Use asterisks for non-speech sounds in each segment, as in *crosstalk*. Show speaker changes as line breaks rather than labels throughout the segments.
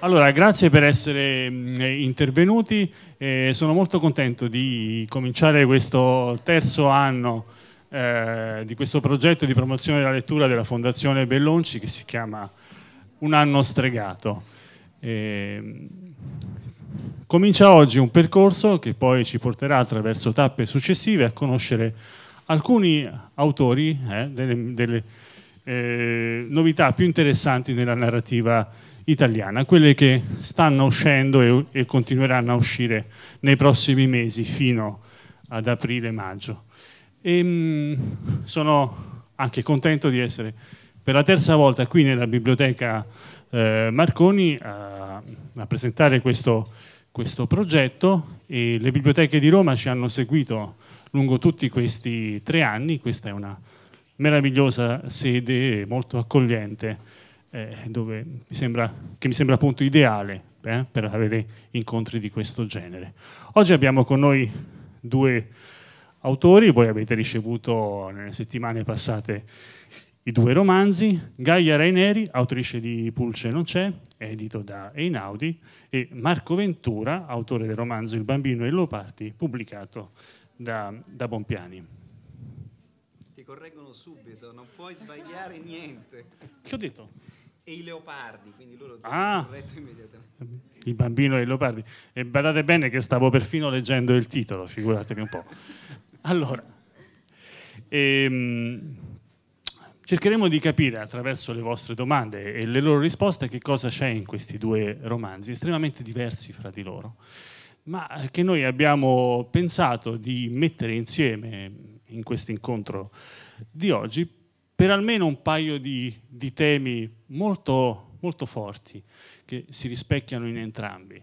Allora, grazie per essere mm, eh, intervenuti. Eh, sono molto contento di cominciare questo terzo anno eh, di questo progetto di promozione della lettura della Fondazione Bellonci che si chiama Un anno stregato. Eh, comincia oggi un percorso che poi ci porterà attraverso tappe successive a conoscere alcuni autori eh, delle, delle eh, novità più interessanti nella narrativa italiana, quelle che stanno uscendo e, e continueranno a uscire nei prossimi mesi fino ad aprile-maggio. Ehm, sono anche contento di essere per la terza volta qui nella biblioteca eh, Marconi a, a presentare questo, questo, progetto e le biblioteche di Roma ci hanno seguito lungo tutti questi tre anni, questa è una meravigliosa sede molto accogliente eh, dove mi sembra, che mi sembra appunto ideale eh, per avere incontri di questo genere. Oggi abbiamo con noi due autori, voi avete ricevuto nelle settimane passate i due romanzi, Gaia Raineri, autrice di Pulce non c'è, edito da Einaudi, e Marco Ventura, autore del romanzo Il bambino e l'oparti, pubblicato da, da Bompiani. Ti correggono subito, non puoi sbagliare niente. Che ho detto? e i leopardi, quindi loro ah, corretto immediatamente. Il bambino e i leopardi. E badate bene che stavo perfino leggendo il titolo, figuratevi un po'. Allora, ehm, cercheremo di capire attraverso le vostre domande e le loro risposte che cosa c'è in questi due romanzi, estremamente diversi fra di loro, ma eh, che noi abbiamo pensato di mettere insieme in questo incontro di oggi per almeno un paio di, di temi molto, molto forti che si rispecchiano in entrambi.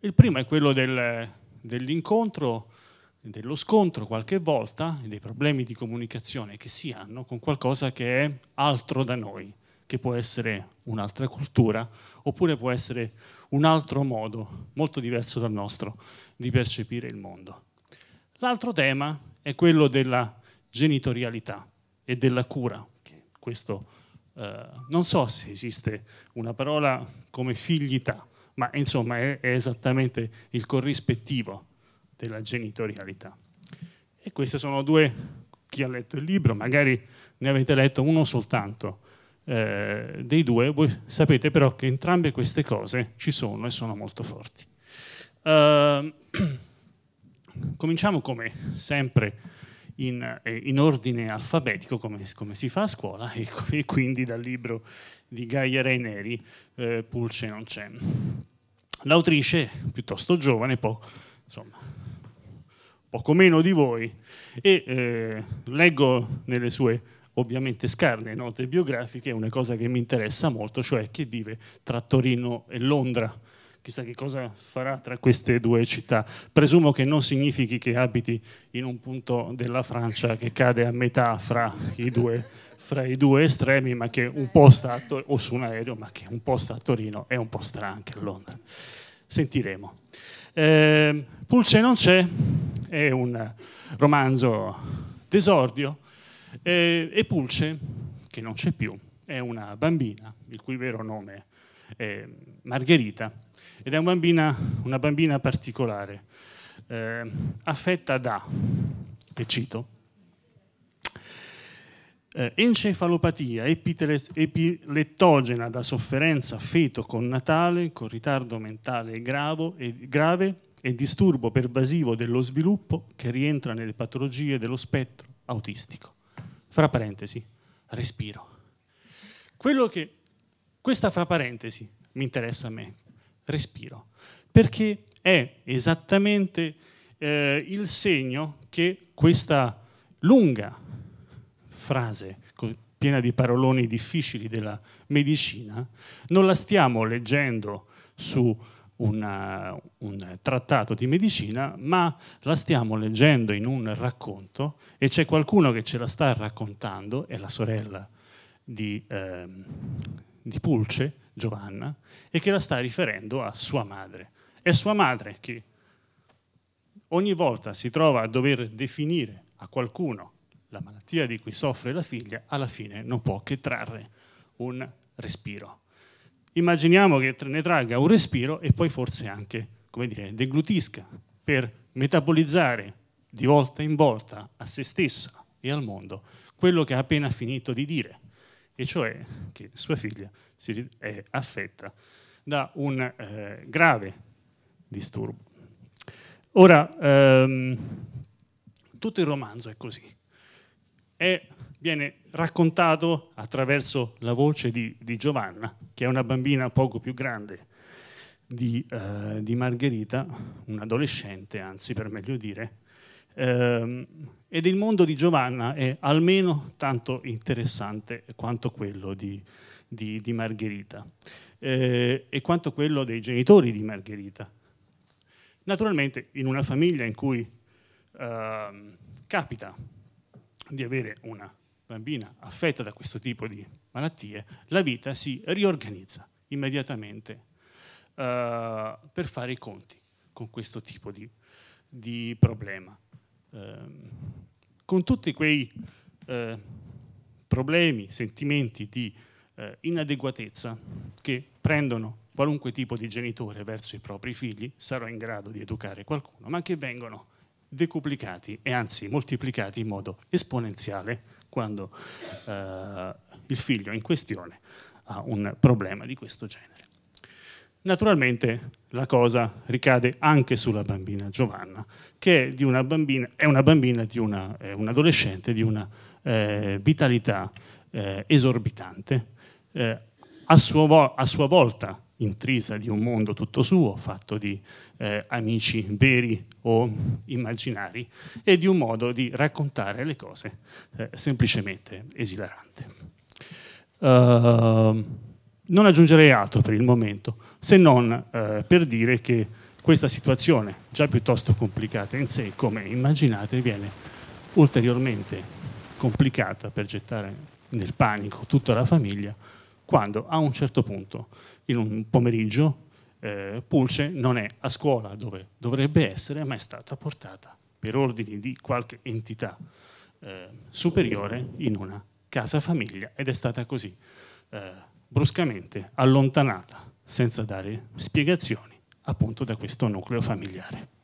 Il primo è quello del, dell'incontro, dello scontro qualche volta, dei problemi di comunicazione che si hanno con qualcosa che è altro da noi, che può essere un'altra cultura oppure può essere un altro modo molto diverso dal nostro di percepire il mondo. L'altro tema è quello della genitorialità, e della cura. Questo, eh, non so se esiste una parola come figlietà, ma insomma è, è esattamente il corrispettivo della genitorialità. E queste sono due, chi ha letto il libro, magari ne avete letto uno soltanto eh, dei due, voi sapete però che entrambe queste cose ci sono e sono molto forti. Uh, *clears throat* cominciamo come sempre in, eh, in ordine alfabetico come, come, si fa a scuola *laughs* e, ecco, e, quindi dal libro di Gaia Raineri eh, Pulce non c'è. L'autrice, piuttosto giovane, po', insomma, poco meno di voi, e eh, leggo nelle sue ovviamente scarne note biografiche una cosa che mi interessa molto, cioè che vive tra Torino e Londra chissà che cosa farà tra queste due città. Presumo che non significhi che abiti in un punto della Francia che cade a metà fra i due, fra i due estremi, ma che un po' sta a Torino, o su un aereo, ma che un po' sta a Torino e un po' sta anche a Londra. Sentiremo. Eh, Pulce non c'è è un romanzo d'esordio eh, e Pulce, che non c'è più, è una bambina, il cui vero nome è eh, Margherita, ed è una bambina, una bambina particolare, eh, affetta da, e cito, eh, encefalopatia epilettogena da sofferenza feto connatale con ritardo mentale grave e, grave e disturbo pervasivo dello sviluppo che rientra nelle patologie dello spettro autistico. Fra parentesi, respiro. Quello che questa fra parentesi mi interessa a me, respiro, perché è esattamente eh, il segno che questa lunga frase piena di paroloni difficili della medicina, non la stiamo leggendo su una, uh, un trattato di medicina, ma la stiamo leggendo in un racconto e c'è qualcuno che ce la sta raccontando, è la sorella di, eh, di Pulce, Giovanna, e che la sta riferendo a sua madre. È sua madre che ogni volta si trova a dover definire a qualcuno la malattia di cui soffre la figlia, alla fine non può che trarre un respiro. Immaginiamo che ne tragga un respiro e poi forse anche, come dire, deglutisca per metabolizzare di volta in volta a se stessa e al mondo quello che ha appena finito di dire e cioè che sua figlia è affetta da un eh, grave disturbo. Ora, ehm, tutto il romanzo è così, è, viene raccontato attraverso la voce di, di, Giovanna, che è una bambina poco più grande di, eh, di Margherita, un adolescente, anzi per meglio dire, eh, ed il mondo di Giovanna è almeno tanto interessante quanto quello di, di, di Margherita eh, e quanto quello dei genitori di Margherita. Naturalmente in una famiglia in cui eh, capita di avere una bambina affetta da questo tipo di malattie, la vita si riorganizza immediatamente eh, per fare i conti con questo tipo di, di problema. Ehm, con tutti quei eh, problemi, sentimenti di eh, inadeguatezza che prendono qualunque tipo di genitore verso i propri figli, sarò in grado di educare qualcuno, ma che vengono decuplicati e anzi moltiplicati in modo esponenziale quando eh, il figlio in questione ha un problema di questo genere. Naturalmente la cosa ricade anche sulla bambina Giovanna, che è una bambina, è una bambina di una, un adolescente di una eh, vitalità eh, esorbitante, eh, a, suo, a, sua volta intrisa di un mondo tutto suo, fatto di eh, amici veri o immaginari, e di un modo di raccontare le cose eh, semplicemente esilarante. Uh, non aggiungerei altro per il momento, se non eh, per dire che questa situazione, già piuttosto complicata in sé, come immaginate, viene ulteriormente complicata per gettare nel panico tutta la famiglia, quando a un certo punto, in un pomeriggio, eh, Pulce non è a scuola dove dovrebbe essere, ma è stata portata per ordini di qualche entità eh, superiore in una casa famiglia ed è stata così eh, bruscamente allontanata senza dare spiegazioni appunto da questo nucleo familiare.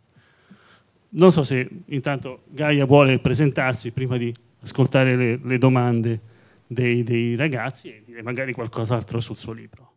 Non so se intanto Gaia vuole presentarsi prima di ascoltare le, le domande dei, dei ragazzi e dire magari qualcos'altro sul suo libro.